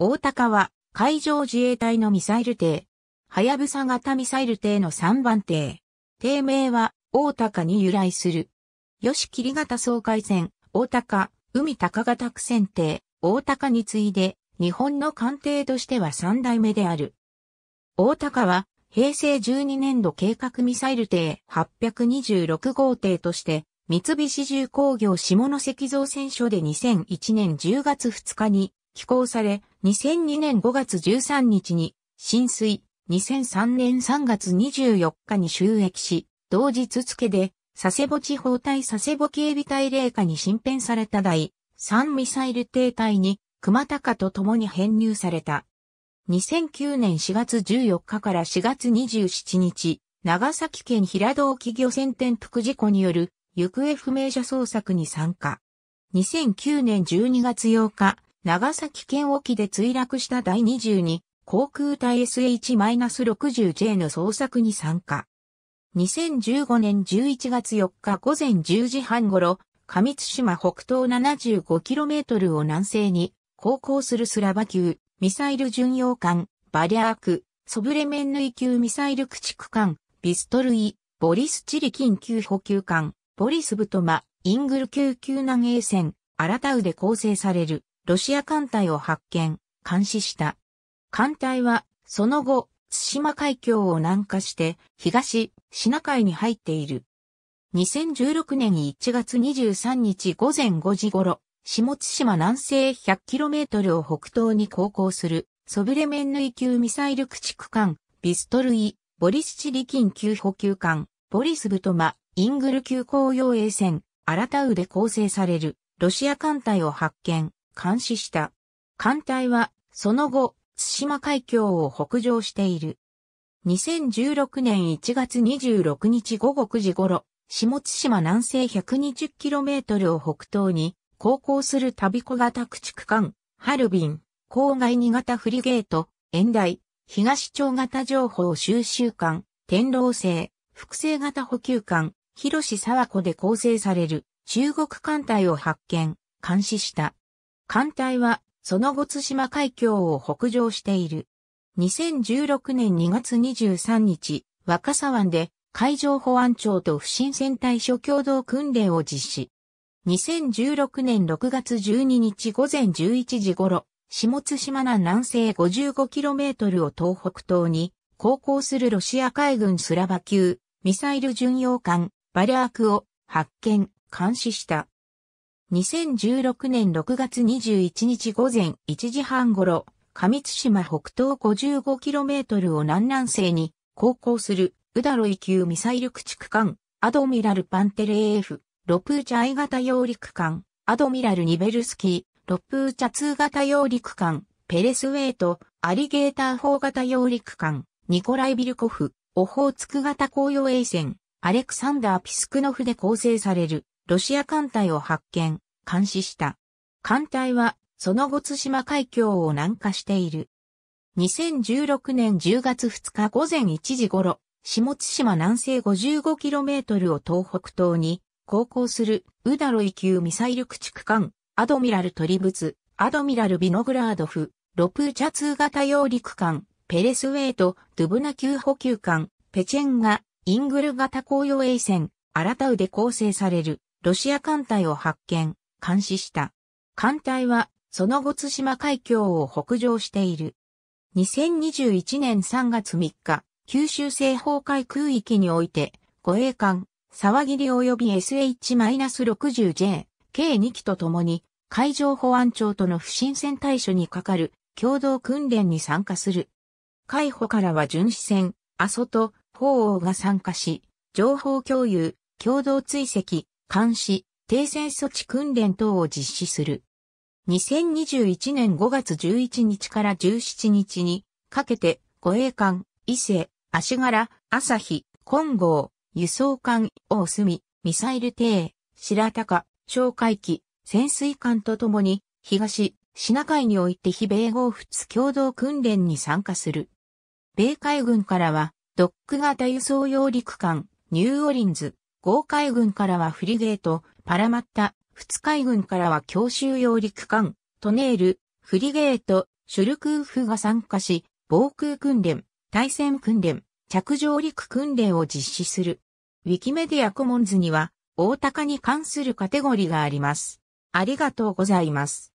大高は海上自衛隊のミサイル艇。はやぶさ型ミサイル艇の3番艇。艇名は大高に由来する。吉切型総海戦、大高、海高型苦戦艇、大高に次いで、日本の艦艇としては3代目である。大高は、平成12年度計画ミサイル艇826号艇として、三菱重工業下関造船所で2001年10月2日に寄港され、2002年5月13日に浸水、2003年3月24日に収益し、同日付で、佐世保地方対佐世保警備隊霊下に新編された第3ミサイル停隊に熊高と共に編入された。2009年4月14日から4月27日、長崎県平戸沖漁船転覆事故による行方不明者捜索に参加。2009年12月8日、長崎県沖で墜落した第22航空隊 SH-60J の捜索に参加。2015年11月4日午前10時半頃、上津島北東 75km を南西に航行するスラバ級ミサイル巡洋艦バリャークソブレメンヌイ級ミサイル駆逐艦ビストルイボリスチリ緊急補給艦ボリスブトマイングル級救難衛船アラタウで構成されるロシア艦隊を発見、監視した。艦隊は、その後、津島海峡を南下して、東、シナ海に入っている。2016年1月23日午前5時頃、下津島南西 100km を北東に航行する、ソブレメンヌイ級ミサイル駆逐艦、ビストルイ、ボリスチリキン級補給艦、ボリスブトマ、イングル級公用衛船、アラタウで構成される、ロシア艦隊を発見、監視した。艦隊は、その後、津島海峡を北上している。2016年1月26日午後9時頃、下津島南西 120km を北東に、航行する旅小型駆逐艦、ハルビン、郊外2型フリゲート、遠大、東町型情報収集艦、天狼星、複製型補給艦、広瀬沢湖で構成される中国艦隊を発見、監視した。艦隊は、その後津島海峡を北上している。2016年2月23日、若狭湾で海上保安庁と不審船隊所共同訓練を実施。2016年6月12日午前11時頃、下津島南南西 55km を東北東に航行するロシア海軍スラバ級ミサイル巡洋艦バリアークを発見、監視した。2016年6月21日午前1時半頃、上津島北東 55km を南南西に航行するウダロイ級ミサイル駆逐艦、アドミラルパンテル a F、ロプーチャ I 型揚陸艦、アドミラルニベルスキー、ロプーチャ2型揚陸艦、ペレスウェイト、アリゲーター4型揚陸艦、ニコライビルコフ、オホーツク型公用衛船、アレクサンダー・ピスクノフで構成されるロシア艦隊を発見、監視した。艦隊は、その後津島海峡を南下している。2016年10月2日午前1時頃、下津島南西 55km を東北東に航行するウダロイ級ミサイル駆逐艦、アドミラルトリブツ、アドミラルビノグラードフ、ロプーチャー型揚陸艦、ペレスウェイト、ドゥブナ級補給艦、ペチェンがイングル型航用衛船、アラタウで構成される。ロシア艦隊を発見、監視した。艦隊は、その後津島海峡を北上している。2021年3月3日、九州西方海空域において、護衛艦、沢切及び SH-60J、計2機と共に、海上保安庁との不審船対処にかかる共同訓練に参加する。海保からは巡視船、阿蘇と鳳凰が参加し、情報共有、共同追跡、監視、停戦措置訓練等を実施する。2021年5月11日から17日にかけて護衛艦、伊勢、足柄、朝日、金剛、輸送艦、大隅、ミサイル艇、白鷹、哨戒機、潜水艦とともに東、シナ海において非米豪仏共同訓練に参加する。米海軍からは、ドック型輸送揚陸艦、ニューオリンズ、豪海軍からはフリゲート、パラマッタ、仏海軍からは強襲用陸艦、トネール、フリゲート、シュクーフが参加し、防空訓練、対戦訓練、着上陸訓練を実施する。ウィキメディアコモンズには、大高に関するカテゴリーがあります。ありがとうございます。